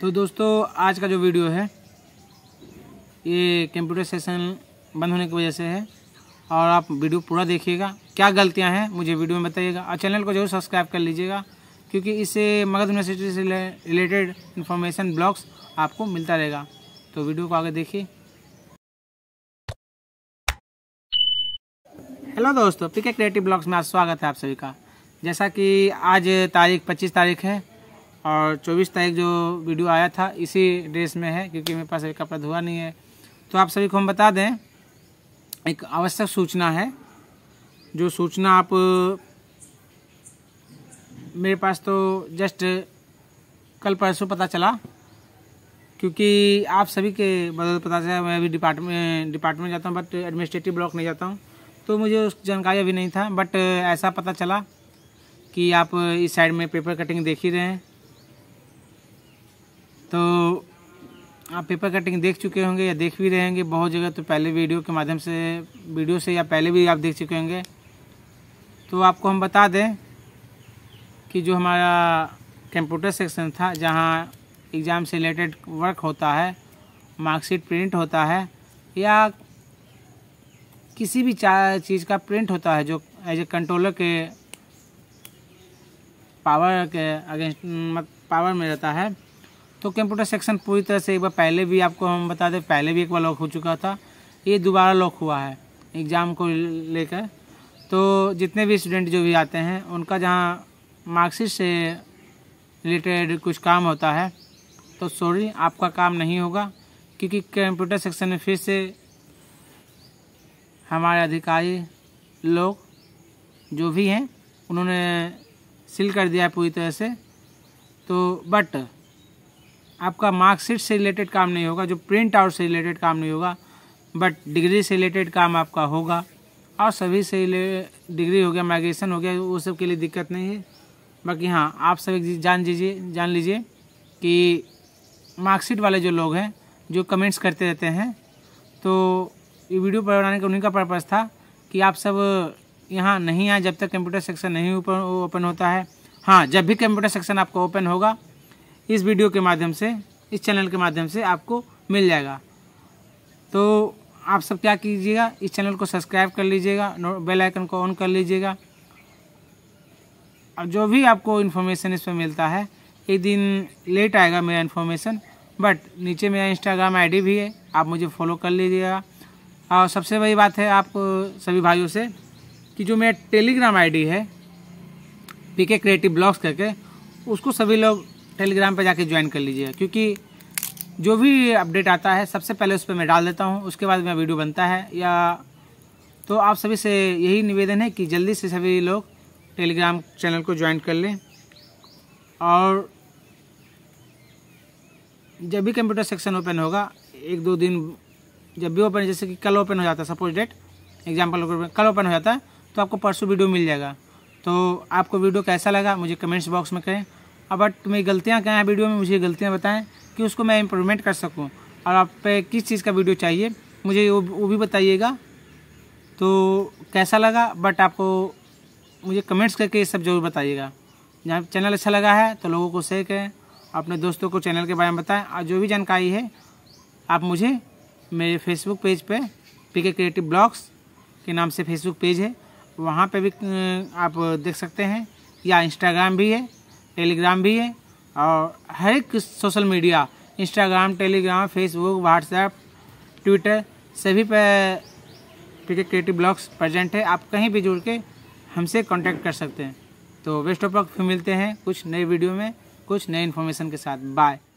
तो दोस्तों आज का जो वीडियो है ये कंप्यूटर सेशन बंद होने की वजह से है और आप वीडियो पूरा देखिएगा क्या गलतियां हैं मुझे वीडियो में बताइएगा और चैनल को जरूर सब्सक्राइब कर लीजिएगा क्योंकि इससे मगध यूनिवर्सिटी से रिलेटेड इन्फॉर्मेशन ब्लॉग्स आपको मिलता रहेगा तो वीडियो को आगे देखिए हेलो दोस्तों पीके क्रिएटिव ब्लॉग्स में आज स्वागत है आप सभी का जैसा कि आज तारीख 25 तारीख है और 24 तारीख जो वीडियो आया था इसी ड्रेस में है क्योंकि मेरे पास अभी कपड़ा धुआ नहीं है तो आप सभी को हम बता दें एक आवश्यक सूचना है जो सूचना आप मेरे पास तो जस्ट कल परसों पता चला क्योंकि आप सभी के बदल पता चला मैं अभी डिपार्टमेंट डिपार्टमेंट जाता हूँ बट एडमिनिस्ट्रेटिव ब्लॉक नहीं जाता हूँ तो मुझे उस जानकारी अभी नहीं था बट ऐसा पता चला कि आप इस साइड में पेपर कटिंग देख ही रहे हैं तो आप पेपर कटिंग देख चुके होंगे या देख भी रहे होंगे बहुत जगह तो पहले वीडियो के माध्यम से वीडियो से या पहले भी आप देख चुके होंगे तो आपको हम बता दें कि जो हमारा कंप्यूटर सेक्शन था जहाँ एग्ज़ाम से रिलेटेड वर्क होता है मार्कशीट प्रिंट होता है या किसी भी चीज़ का प्रिंट होता है जो एज ए कंट्रोलर के पावर के अगेंस्ट मत पावर में रहता है तो कंप्यूटर सेक्शन पूरी तरह से एक बार पहले भी आपको हम बता दें पहले भी एक बार लॉक हो चुका था ये दोबारा लॉक हुआ है एग्ज़ाम को लेकर तो जितने भी स्टूडेंट जो भी आते हैं उनका जहाँ मार्कशीट से रिलेटेड कुछ काम होता है तो सॉरी आपका काम नहीं होगा क्योंकि कंप्यूटर सेक्शन में फिर से हमारे अधिकारी लोग जो भी हैं उन्होंने सील कर दिया है पूरी तरह से तो बट आपका मार्कशीट से रिलेटेड काम नहीं होगा जो प्रिंट आउट से रिलेटेड काम नहीं होगा बट डिग्री से रिलेटेड काम आपका होगा और सभी से डिग्री हो गया माइग्रेशन हो गया वो सब के लिए दिक्कत नहीं है बाकी हाँ आप सब एक जान लीजिए जान लीजिए कि मार्कशीट वाले जो लोग हैं जो कमेंट्स करते रहते हैं तो ये वीडियो बनाने का उन्हीं का पर्पज़ था कि आप सब यहाँ नहीं आए जब तक कंप्यूटर सेक्शन नहीं ओपन होता है हाँ जब भी कंप्यूटर सेक्शन आपका ओपन होगा इस वीडियो के माध्यम से इस चैनल के माध्यम से आपको मिल जाएगा तो आप सब क्या कीजिएगा इस चैनल को सब्सक्राइब कर लीजिएगा बेल आइकन को ऑन कर लीजिएगा और जो भी आपको इन्फॉर्मेशन इस पर मिलता है एक दिन लेट आएगा मेरा इन्फॉर्मेशन बट नीचे मेरा इंस्टाग्राम आईडी भी है आप मुझे फॉलो कर लीजिएगा और सबसे बड़ी बात है आप सभी भाइयों से कि जो मेरा टेलीग्राम आई है पी क्रिएटिव ब्लॉग्स करके उसको सभी लोग टेलीग्राम पर जाके ज्वाइन कर लीजिए क्योंकि जो भी अपडेट आता है सबसे पहले उस पर मैं डाल देता हूँ उसके बाद मेरा वीडियो बनता है या तो आप सभी से यही निवेदन है कि जल्दी से सभी लोग टेलीग्राम चैनल को ज्वाइन कर लें और जब भी कंप्यूटर सेक्शन ओपन होगा एक दो दिन जब भी ओपन जैसे कि कल ओपन हो जाता है सपोज डेट एग्जाम्पल कल ओपन हो जाता है तो आपको परसों वीडियो मिल जाएगा तो आपको वीडियो कैसा लगा मुझे कमेंट्स बॉक्स में कहें बट मेरी गलतियाँ क्या हैं वीडियो में मुझे गलतियाँ बताएं कि उसको मैं इम्प्रूवमेंट कर सकूँ और आप पे किस चीज़ का वीडियो चाहिए मुझे वो वो भी बताइएगा तो कैसा लगा बट आपको मुझे कमेंट्स करके ये सब जरूर बताइएगा जहाँ चैनल अच्छा लगा है तो लोगों को शेयर करें अपने दोस्तों को चैनल के बारे में बताएं और जो भी जानकारी है आप मुझे मेरे फेसबुक पेज पे पीके क्रिएटिव ब्लॉग्स के नाम से फेसबुक पेज है वहाँ पर भी आप देख सकते हैं या इंस्टाग्राम भी है टेलीग्राम भी है और हर एक social media Instagram Telegram Facebook WhatsApp Twitter सभी पर क्रिकेट क्रिएटिव ब्लॉग्स प्रेजेंट है आप कहीं भी जुड़ के हमसे कांटेक्ट कर सकते हैं तो बेस्ट ऑफ लक फिर मिलते हैं कुछ नए वीडियो में कुछ नए इन्फॉर्मेशन के साथ बाय